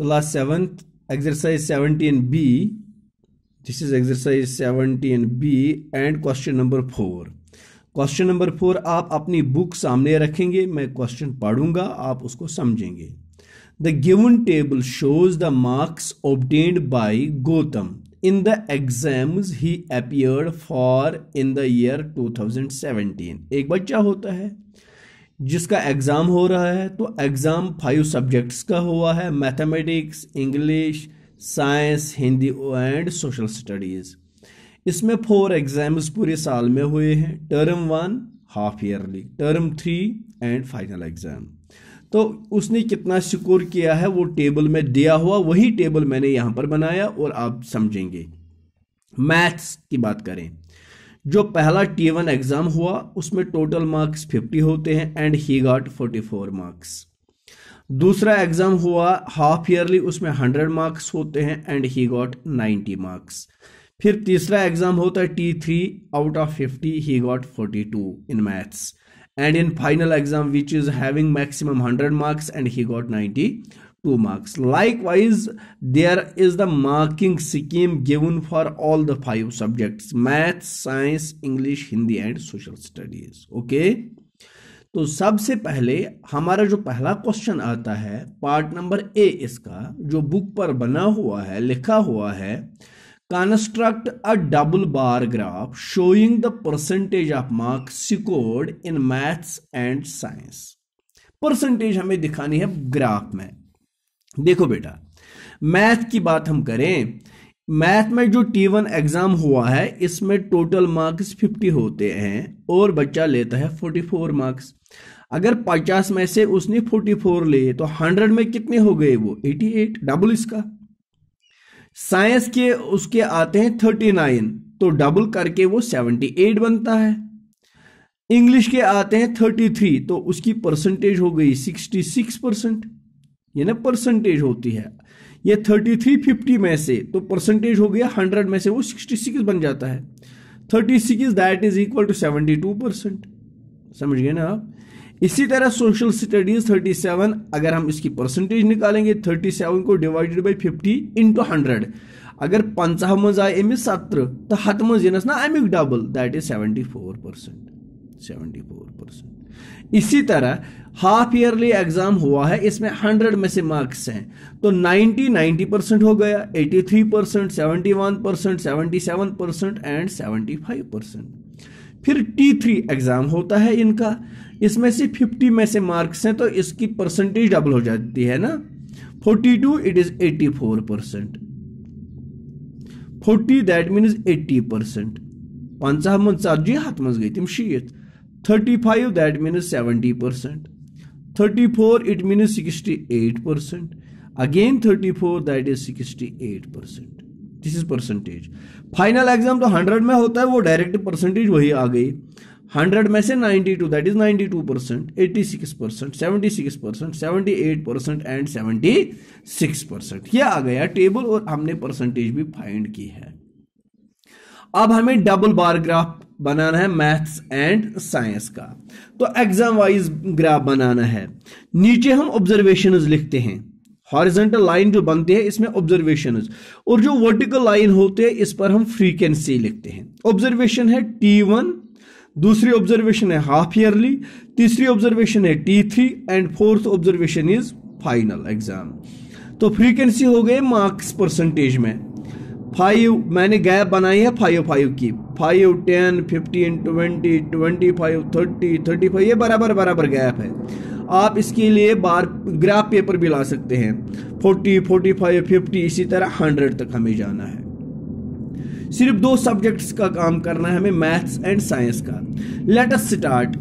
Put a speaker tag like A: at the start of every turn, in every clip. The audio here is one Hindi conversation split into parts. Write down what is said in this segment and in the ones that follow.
A: class 7th exercise 17 b this is exercise 17 b and question number 4 question number four आप अपनी बुक सामने रखेंगे मैं क्वेश्चन पढ़ूंगा आप उसको समझेंगे the given table shows the marks obtained by Gautam in the exams he appeared for in the year 2017 एक बच्चा होता है जिसका एग्ज़ाम हो रहा है तो एग्ज़ाम फाइव सब्जेक्ट्स का हुआ है mathematics English science Hindi and social studies इसमें फोर एग्ज़ाम्स पूरे साल में हुए हैं term one half yearly term three and final exam तो उसने कितना स्कोर किया है वो टेबल में दिया हुआ वही टेबल मैंने यहाँ पर बनाया और आप समझेंगे मैथ्स की बात करें जो पहला टी वन एग्ज़ाम हुआ उसमें टोटल मार्क्स 50 होते हैं एंड ही गॉट 44 मार्क्स दूसरा एग्ज़ाम हुआ हाफ ईयरली उसमें 100 मार्क्स होते हैं एंड ही गॉट 90 मार्क्स फिर तीसरा एग्ज़ाम होता है T three out of fifty he got forty two in maths and in final exam which is having maximum hundred marks and he got ninety 2 marks likewise there is the marking scheme given for all the five subjects math science english hindi and social studies okay तो सबसे पहले हमारा जो पहला क्वेश्चन आता है पार्ट नंबर ए इसका जो बुक पर बना हुआ है लिखा हुआ है construct a double bar graph showing the percentage of marks scored in maths and science percentage हमें दिखानी है ग्राफ में देखो बेटा मैथ की बात हम करें मैथ में जो टी वन एग्ज़ाम हुआ है इसमें टोटल मार्क्स फिफ्टी होते हैं और बच्चा लेता है फोर्टी फोर मार्क्स अगर पचास में से उसने फोर्टी फोर लिए तो हंड्रेड में कितने हो गए वो एटी एट डबल इसका साइंस के उसके आते हैं थर्टी नाइन तो डबल करके वो सेवेंटी एट बनता है इंग्लिश के आते हैं थर्टी थ्री तो उसकी परसेंटेज हो गई सिक्सटी सिक्स परसेंट ये ना परसेंटेज होती है ये थर्टी थ्री फिफ्टी में से तो परसेंटेज हो गया हंड्रेड में से वो सिक्सटी सिक्स बन जाता है thirty six that is equal to seventy two percent समझ गए ना आप इसी तरह सोशल स्टडीज थर्टी सेवन अगर हम इसकी परसेंटेज निकालेंगे थर्टी सेवन को डिवाइडेड बाई 50 इंटू हंड्रेड अगर पंचाह मज आए अमिस सत्र तो हत मज ये ना अमिक double that is seventy four percent seventy four percent इसी तरह हाफ ईयरली एग्जाम हुआ है इसमें हंड्रेड में से मार्क्स हैं तो नाइन्टी नाइन्टी परसेंट हो गया eighty three percent seventy one percent seventy seven percent and seventy five percent फिर टी थ्री एग्जाम होता है इनका इसमें से फिफ्टी में से मार्क्स हैं तो इसकी परसेंटेज डबल हो जाती है ना forty two it is eighty four percent forty that means eighty percent पंचाह मन ژتجی हाथ मज गई तम शीत thirty five that means seventy percent thirty four it mean sixty eight percent again thirty four 34 is is eight percent this is percentage final exam तो हंड्रेड में होता है वो डायरेक्ट परसेंटेज वही आ गई हंड्रेड में से ninety two that is ninety two percent eighty six percent seventy six percent seventy eight percent and seventy six percent यह आ गया टेबल और हमने परसेंटेज भी फाइंड की है अब हमें डबल बार ग्राफ बनाना है मैथ्स एंड साइंस का तो एग्जाम वाइज ग्राफ बनाना है नीचे हम ऑब्जर्वेशन लिखते हैं हॉरिजेंटल लाइन जो बनते हैं इसमें ऑब्जर्वेशन और जो वर्टिकल लाइन होते हैं इस पर हम फ्रीक्वेंसी लिखते हैं ऑब्जर्वेशन है टी वन दूसरी ऑब्जर्वेशन है हाफ ईयरली तीसरी ऑब्जर्वेशन है T three and fourth observation is final exam तो फ्रीक्वेंसी हो गए मार्क्स परसेंटेज में फाइव मैंने गैप बनाई है फाइव फाइव की five ten fifteen twenty twenty five thirty thirty five ये बराबर बराबर गैप है आप इसके लिए बार ग्राफ पेपर भी ला सकते हैं फोर्टी फोर्टी फाइव फिफ्टी इसी तरह हंड्रेड तक हमें जाना है सिर्फ दो सब्जेक्ट्स का काम करना है हमें मैथ्स एंड साइंस का लेट अस स्टार्ट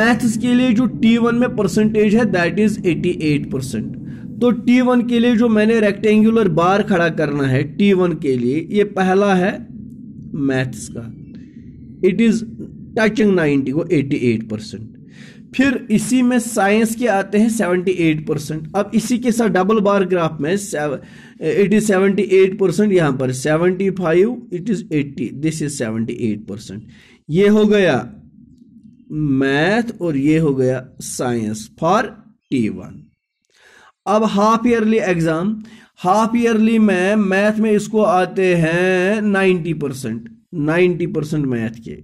A: मैथ्स के लिए जो टी वन में परसेंटेज है that is eighty eight percent तो T1 के लिए जो मैंने रेक्टेंगुलर बार खड़ा करना है T1 के लिए ये पहला है मैथ्स का इट इज टचिंग 90 वो 88 परसेंट फिर इसी में साइंस के आते हैं 78 परसेंट अब इसी के साथ डबल बार ग्राफ में इट इज 78 परसेंट यहां पर 75 it is 80 this is 78 percent ये हो गया मैथ और ये हो गया साइंस फॉर टी वन अब half yearly exam half yearly में मैथ में इसको आते हैं ninety percent ninety percent math के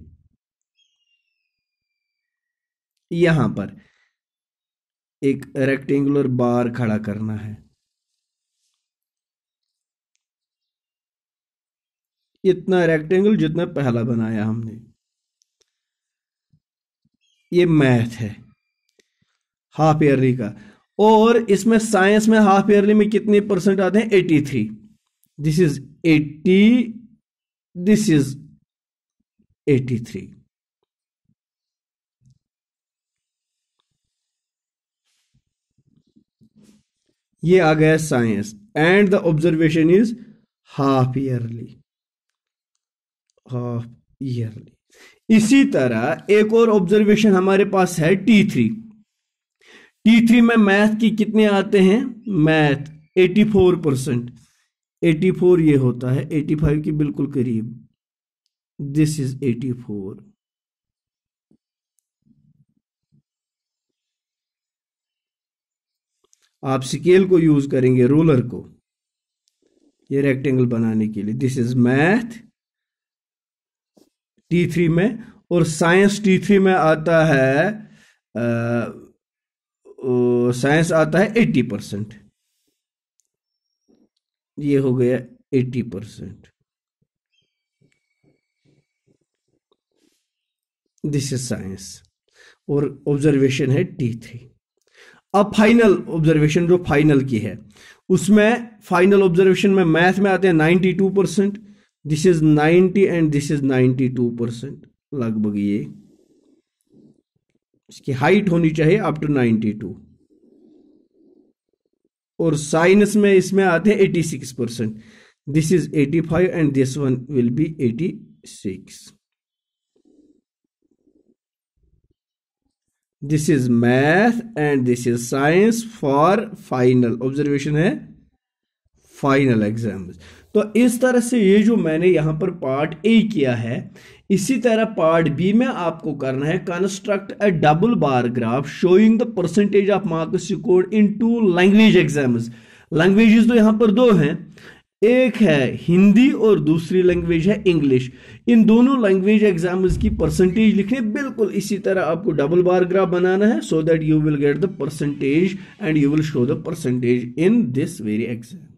A: यहां पर एक रेक्टेंगुलर बार खड़ा करना है इतना रेक्टेंगल जितना पहला बनाया हमने ये मैथ है हाफ ईयरली का और इसमें साइंस में हाफ ईयरली में कितने परसेंट आते हैं eighty three this is eighty this is eighty three ये आ गया science and the observation is half yearly half yearly इसी तरह एक और ऑब्जर्वेशन हमारे पास है टी थ्री टी थ्री में मैथ की कितने आते हैं math eighty four percent eighty four ये होता है एटी फाइव के बिल्कुल करीब दिस इज एटी फोर आप स्केल को यूज करेंगे रोलर को ये रेक्टेंगल बनाने के लिए this is math T three में और साइंस टी थ्री में आता है आ, साइंस आता है एट्टी परसेंट ये हो गया eighty percent this is science और ऑब्जर्वेशन है टी थ्री अब फाइनल ऑब्जर्वेशन जो फाइनल की है उसमें फाइनल ऑब्जर्वेशन में मैथ में आते हैं ninety two percent this is ninety and this is ninety two percent लगभग ये इसकी हाइट होनी चाहिए अप टू नाइनटी टू और साइंस में इसमें आते हैं eighty six percent this is eighty five and this one will be eighty six this is math and this is science for final observation है फाइनल एग्जाम तो इस तरह से ये जो मैंने यहां पर पार्ट ए किया है इसी तरह पार्ट बी में आपको करना है construct a double bar graph showing the percentage of marks scored in two language exams languages तो यहां पर दो हैं एक है हिंदी और दूसरी लैंग्वेज है इंग्लिश इन दोनों लैंग्वेज एग्जाम्स की परसेंटेज लिखने बिल्कुल इसी तरह आपको डबल बार ग्राफ बनाना है so that you will get the percentage and you will show the percentage in this very exam